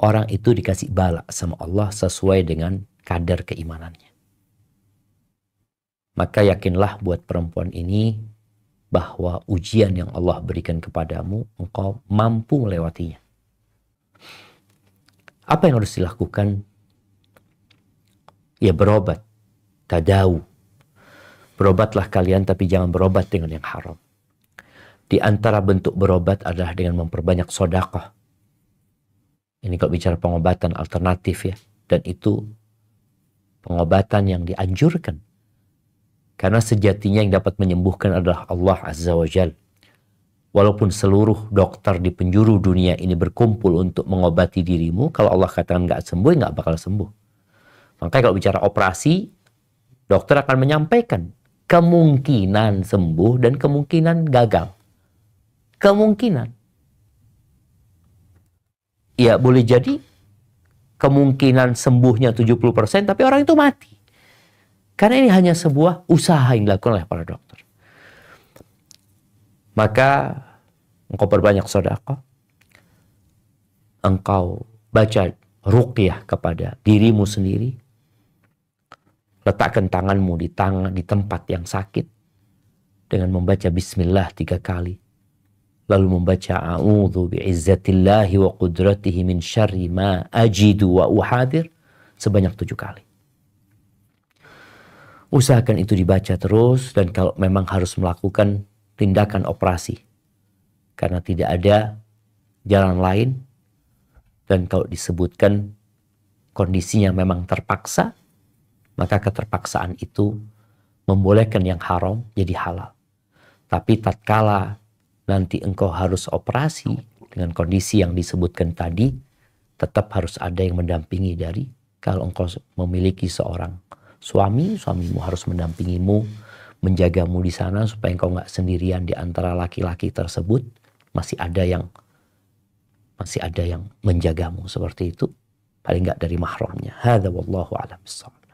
orang itu dikasih bala sama Allah sesuai dengan kadar keimanannya. Maka yakinlah buat perempuan ini bahwa ujian yang Allah berikan kepadamu, engkau mampu melewatinya. Apa yang harus dilakukan? Ya berobat, tadau. Berobatlah kalian tapi jangan berobat dengan yang haram. Di antara bentuk berobat adalah dengan memperbanyak sodakoh ini kalau bicara pengobatan alternatif ya. Dan itu pengobatan yang dianjurkan. Karena sejatinya yang dapat menyembuhkan adalah Allah Azza wa Jal. Walaupun seluruh dokter di penjuru dunia ini berkumpul untuk mengobati dirimu, kalau Allah katakan nggak sembuh, nggak bakal sembuh. Makanya kalau bicara operasi, dokter akan menyampaikan kemungkinan sembuh dan kemungkinan gagal. Kemungkinan ya boleh jadi kemungkinan sembuhnya 70% tapi orang itu mati. Karena ini hanya sebuah usaha yang dilakukan oleh para dokter. Maka engkau perbanyak sodako. Engkau baca ruqyah kepada dirimu sendiri. Letakkan tanganmu di tangan di tempat yang sakit dengan membaca bismillah tiga kali lalu membaca a'udzu bi'izzatillahi wa qudratihi min syarri ma ajidu wa uhadir sebanyak tujuh kali. Usahakan itu dibaca terus dan kalau memang harus melakukan tindakan operasi karena tidak ada jalan lain dan kalau disebutkan kondisinya memang terpaksa maka keterpaksaan itu membolehkan yang haram jadi halal. Tapi tatkala nanti engkau harus operasi dengan kondisi yang disebutkan tadi, tetap harus ada yang mendampingi dari kalau engkau memiliki seorang suami, suamimu harus mendampingimu, menjagamu di sana supaya engkau nggak sendirian di antara laki-laki tersebut. Masih ada yang masih ada yang menjagamu seperti itu. Paling nggak dari mahramnya. Hada wallahu alam